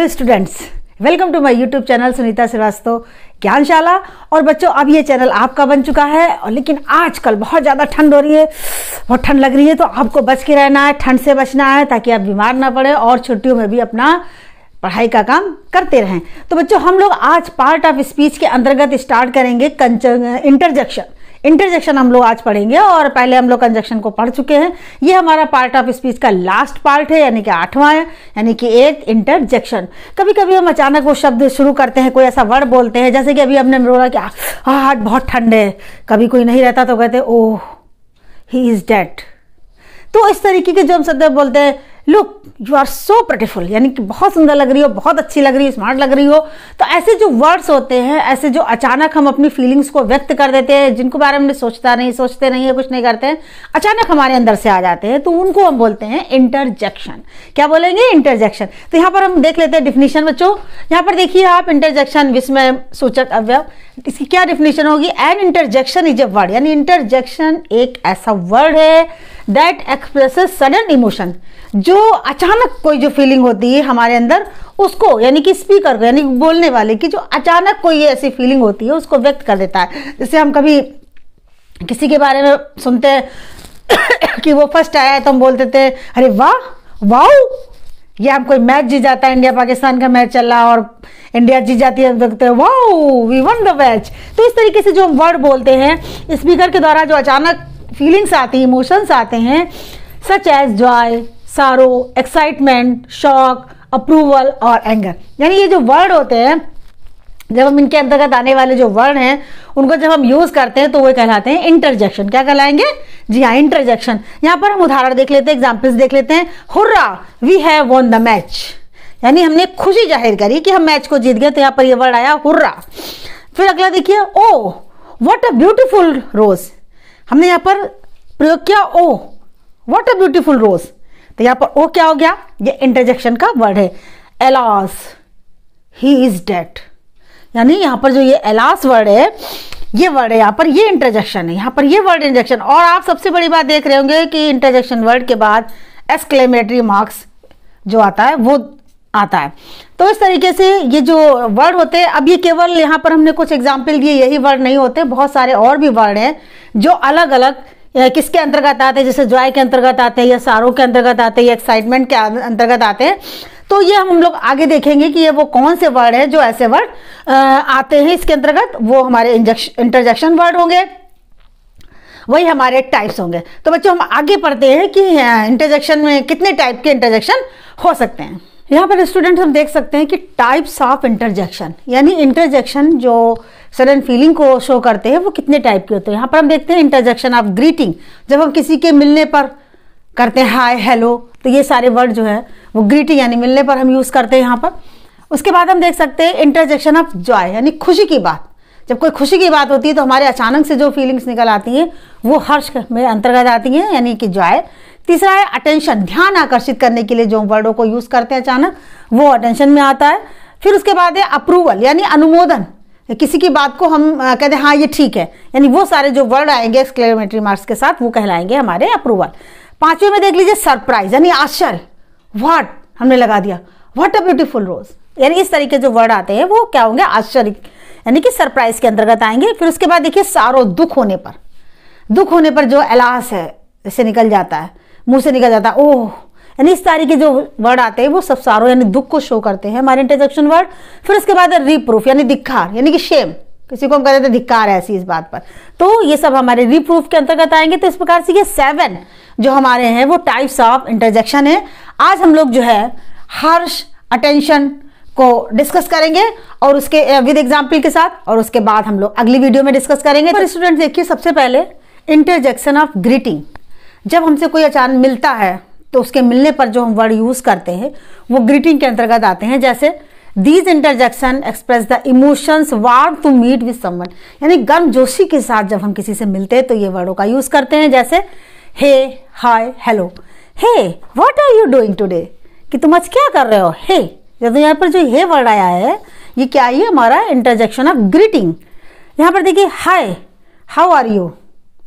hello students welcome to my YouTube channel Sunita Srivastava Gyanshala और बच्चों अब ये चैनल आपका बन चुका है और लेकिन आजकल बहुत ज़्यादा ठंड हो रही है बहुत ठंड लग रही है तो आपको बच के रहना है ठंड से बचना है ताकि आप बीमार ना पड़े और छुट्टियों में भी अपना पढ़ाई का काम करते रहें तो बच्चों हम लोग आज पार्ट ऑफ स्पीच के अंतर्गत स्टार्ट करेंगे इंटरजेक्शन इंटरजेक्शन हम लोग आज पढ़ेंगे और पहले हम लोग कंजेक्शन को पढ़ चुके हैं ये हमारा पार्ट ऑफ स्पीच का लास्ट पार्ट है यानी कि आठवां है यानी कि एक इंटरजेक्शन कभी कभी हम अचानक वो शब्द शुरू करते हैं कोई ऐसा वर्ड बोलते हैं जैसे कि अभी हमने बोला कि हार्ट बहुत ठंड है कभी कोई नहीं रहता तो कहते ओह ही इज़ डेट तो इस तरीके के जो हम शब्द बोलते हैं look you are so beautiful यानी कि बहुत सुंदर लग रही हो बहुत अच्छी लग रही हो स्मार्ट लग रही हो तो ऐसे जो वर्ड्स होते हैं ऐसे जो अचानक हम अपनी फीलिंग्स को व्यक्त कर देते हैं जिनको बारे में सोचता नहीं सोचते नहीं है कुछ नहीं करते हैं अचानक हमारे अंदर से आ जाते हैं तो उनको हम बोलते हैं इंटरजेक्शन क्या बोलेंगे इंटरजेक्शन तो यहाँ पर हम देख लेते हैं डिफिनीशन बच्चों यहाँ पर देखिए आप इंटरजेक्शन विस्मय सूचक अवयव इसकी क्या डिफिनीशन होगी an interjection is a word यानी इंटरजेक्शन एक ऐसा वर्ड है दैट एक्सप्रेस सडन इमोशन जो अचानक कोई जो फीलिंग होती है हमारे अंदर उसको यानी कि स्पीकर को यानी बोलने वाले की जो अचानक कोई ऐसी फीलिंग होती है उसको व्यक्त कर देता है जैसे हम कभी किसी के बारे में सुनते हैं कि वो फर्स्ट आया है तो हम बोलते थे अरे वाह वाह या हम कोई मैच जीत जाता है इंडिया पाकिस्तान का मैच चल रहा और इंडिया जीत जाती है देखते हैं वाह वी वन द मैच तो इस तरीके से जो वर्ड बोलते हैं स्पीकर के द्वारा जो अचानक फीलिंग्स आती हैं इमोशंस आते हैं such as joy sorrow excitement shock approval और एंगर यानी ये जो वर्ड होते हैं जब हम इनके अंतर्गत आने वाले जो वर्ड हैं उनको जब हम यूज करते हैं तो वो कहलाते हैं इंटरजेक्शन क्या कहलाएंगे जी हाँ इंटरजेक्शन यहाँ पर हम उदाहरण देख लेते हैं एग्जाम्पल्स देख लेते हैं hurrah we have won the match यानी हमने खुशी जाहिर करी कि हम मैच को जीत गए तो यहाँ पर ये वर्ड आया हुर्रा फिर अगला देखिए ओ वट अ ब्यूटिफुल रोज हमने यहाँ पर प्रयोग किया ओ वॉट अ ब्यूटिफुल रोज तो यहाँ पर ओ क्या हो गया ये इंटरजेक्शन का वर्ड है एलास ही इज डेट यानी यहाँ पर जो ये एलास वर्ड है ये वर्ड है यहाँ पर ये इंटरजेक्शन है यहाँ पर ये वर्ड इंटरजेक्शन और आप सबसे बड़ी बात देख रहे होंगे कि इंटरजेक्शन वर्ड के बाद एक्सक्लेमेटरी मार्क्स जो आता है वो आता है तो इस तरीके से ये जो वर्ड होते हैं अब ये केवल यहाँ पर हमने कुछ एग्जाम्पल दिए यही वर्ड नहीं होते बहुत सारे और भी वर्ड हैं जो अलग अलग किसके अंतर्गत आते हैं जैसे जॉय के अंतर्गत आते हैं या सारों के अंतर्गत आते हैं या एक्साइटमेंट के अं-, अंतर्गत आते हैं तो ये हम लोग आगे देखेंगे कि ये वो कौन से वर्ड है जो ऐसे वर्ड आते हैं इसके अंतर्गत वो हमारे इंटरजेक्शन वर्ड होंगे वही हमारे टाइप्स होंगे तो बच्चों हम आगे पढ़ते हैं कि इंटरजेक्शन में कितने टाइप के इंटरजेक्शन हो सकते हैं यहाँ पर स्टूडेंट्स हम देख सकते हैं कि टाइप्स ऑफ इंटरजेक्शन यानी इंटरजेक्शन जो सडन फीलिंग को शो करते हैं वो कितने टाइप के होते हैं यहाँ पर हम देखते हैं इंटरजेक्शन ऑफ ग्रीटिंग जब हम किसी के मिलने पर करते हैं हाय हेलो तो ये सारे वर्ड जो है वो ग्रीटिंग यानी मिलने पर हम यूज़ करते हैं यहाँ पर उसके बाद हम देख सकते हैं इंटरजेक्शन ऑफ जॉय यानी खुशी की बात जब कोई खुशी की बात होती है तो हमारे अचानक से जो फीलिंग्स निकल आती हैं वो हर्ष में अंतर्गत आती हैं यानी कि जॉय तीसरा है अटेंशन ध्यान आकर्षित करने के लिए जो वर्डों को यूज करते हैं अचानक वो अटेंशन में आता है फिर उसके बाद है अप्रूवल यानी अनुमोदन किसी की बात को हम कहते हैं हाँ ये ठीक है यानी वो सारे जो वर्ड आएंगे एक्सक्लेमेटरी मार्क्स के साथ वो कहलाएंगे हमारे अप्रूवल पांचवें में देख लीजिए सरप्राइज यानी आश्चर्य व्हाट हमने लगा दिया व्हाट अ ब्यूटीफुल रोज यानी इस तरीके जो वर्ड आते हैं वो क्या होंगे आश्चर्य यानी कि सरप्राइज के अंतर्गत आएंगे फिर उसके बाद देखिए सारो दुख होने पर दुख होने पर जो एलास है इसे निकल जाता है मुंह से निकल जाता ओह यानी इस तारीख के जो वर्ड आते हैं वो सब सारो यानी दुख को शो करते हैं हमारे इंटरजेक्शन वर्ड फिर उसके बाद रिप्रूफ यानी दिखार यानी कि शेम किसी को हम कहते हैं धिक्कार है ऐसी इस बात पर तो ये सब हमारे रिप्रूफ के अंतर्गत आएंगे तो इस प्रकार से ये सेवन जो हमारे हैं वो टाइप्स ऑफ इंटरजेक्शन है आज हम लोग जो है हर्ष अटेंशन को डिस्कस करेंगे और उसके विद एग्जाम्पल के साथ और उसके बाद हम लोग अगली वीडियो में डिस्कस करेंगे तो स्टूडेंट देखिए सबसे पहले इंटरजेक्शन ऑफ ग्रीटिंग जब हमसे कोई अचानक मिलता है तो उसके मिलने पर जो हम वर्ड यूज़ करते हैं वो ग्रीटिंग के अंतर्गत आते हैं जैसे these interjection express the emotions ward to meet with someone यानी गर्म जोशी के साथ जब हम किसी से मिलते हैं तो ये वर्डों का यूज़ करते हैं जैसे hey hi hello hey what are you doing today कि तुम आज क्या कर रहे हो हे जब यहाँ पर जो हे वर्ड आया है ये क्या है हमारा इंटरजेक्शन ऑफ ग्रीटिंग यहाँ पर देखिए हाय हाउ आर यू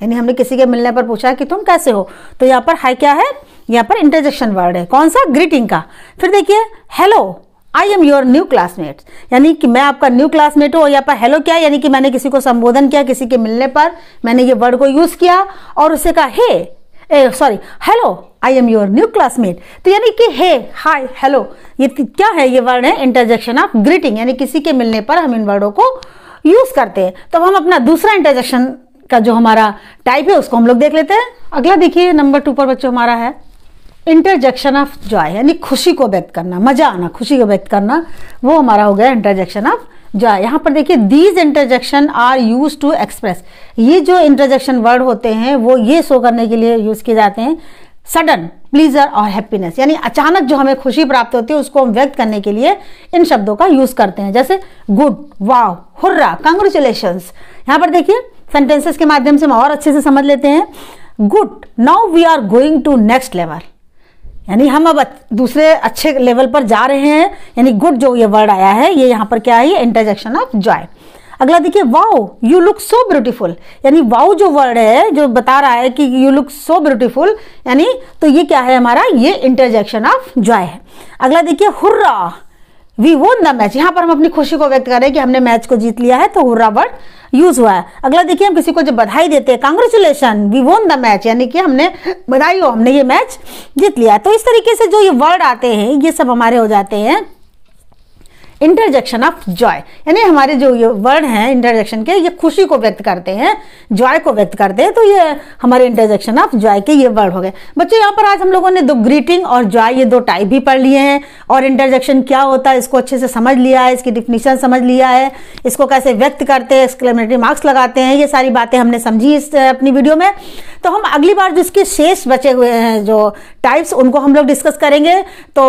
यानी हमने किसी के मिलने पर पूछा कि तुम कैसे हो तो यहाँ पर हाई क्या है यहाँ पर इंटरजेक्शन वर्ड है कौन सा ग्रीटिंग का फिर देखिए hello I am your new classmate यानी कि मैं आपका न्यू क्लासमेट हूँ यहाँ पर हेलो क्या यानी कि मैंने किसी को संबोधन किया किसी के मिलने पर मैंने ये वर्ड को यूज़ किया और उसे कहा hey uh sorry hello I am your new classmate तो यानी कि हे हाय हेलो ये क्या है ये वर्ड है इंटरजेक्शन ऑफ ग्रीटिंग यानी किसी के मिलने पर हम इन वर्डों को यूज़ करते हैं तो हम अपना दूसरा इंटरजेक्शन का जो हमारा टाइप है उसको हम लोग देख लेते हैं अगला देखिए नंबर टू पर बच्चों हमारा है इंटरजेक्शन ऑफ जॉय यानी खुशी को व्यक्त करना मजा आना खुशी को व्यक्त करना वो हमारा हो गया इंटरजेक्शन ऑफ जॉय यहाँ पर देखिए these interjection are use to express ये जो इंटरजेक्शन वर्ड होते हैं वो ये शो करने के लिए यूज किए जाते हैं सडन प्लीजर और हैप्पीनेस यानी अचानक जो हमें खुशी प्राप्त होती है उसको हम व्यक्त करने के लिए इन शब्दों का यूज करते हैं जैसे गुड वाव हुर्रा कंग्रेचुलेशंस यहाँ पर देखिए सेंटेंसेस के माध्यम से हम और अच्छे से समझ लेते हैं good now we are going to next level यानी हम अब दूसरे अच्छे लेवल पर जा रहे हैं यानी गुड जो ये वर्ड आया है ये यहाँ पर क्या है इंटरजेक्शन ऑफ जॉय अगला देखिए wow you look so beautiful यानी वाओ जो वर्ड है जो बता रहा है कि यू लुक सो ब्यूटीफुल यानी तो ये क्या है हमारा ये इंटरजेक्शन ऑफ जॉय है अगला देखिए hurrah we won the match यहाँ पर हम अपनी खुशी को व्यक्त कर रहे हैं कि हमने मैच को जीत लिया है तो हुर्रा वर्ड यूज हुआ है अगला देखिए हम किसी को जब बधाई देते हैं congratulation we won the match यानी कि हमने बधाई हो हमने ये मैच जीत लिया तो इस तरीके से जो ये वर्ड आते हैं ये सब हमारे हो जाते हैं इंटरजेक्शन ऑफ जॉय यानी हमारे जो ये वर्ड हैं इंटरजेक्शन के ये खुशी को व्यक्त करते हैं जॉय को व्यक्त करते हैं तो ये हमारे इंटरजेक्शन ऑफ जॉय के ये वर्ड हो गए बच्चों यहाँ पर आज हम लोगों ने दो ग्रीटिंग और जॉय ये दो टाइप भी पढ़ लिए हैं और इंटरजेक्शन क्या होता है इसको अच्छे से समझ लिया है इसकी डिफिनीशन समझ लिया है इसको कैसे व्यक्त करते हैं एक्सक्लेमेटरी मार्क्स लगाते हैं ये सारी बातें हमने समझी इस अपनी वीडियो में तो हम अगली बार जो इसके शेष बचे हुए हैं जो टाइप्स उनको हम लोग डिस्कस करेंगे तो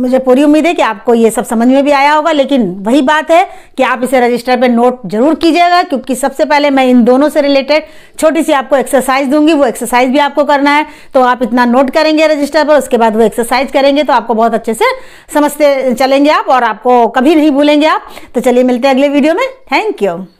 मुझे पूरी उम्मीद है कि आपको ये सब समझ में भी आया होगा लेकिन वही बात है कि आप इसे रजिस्टर पे नोट जरूर कीजिएगा क्योंकि सबसे पहले मैं इन दोनों से रिलेटेड छोटी सी आपको एक्सरसाइज दूंगी वो एक्सरसाइज भी आपको करना है तो आप इतना नोट करेंगे रजिस्टर पर उसके बाद वो एक्सरसाइज करेंगे तो आपको बहुत अच्छे से समझते चलेंगे आप और आपको कभी नहीं भूलेंगे आप तो चलिए मिलते हैं अगले वीडियो में थैंक यू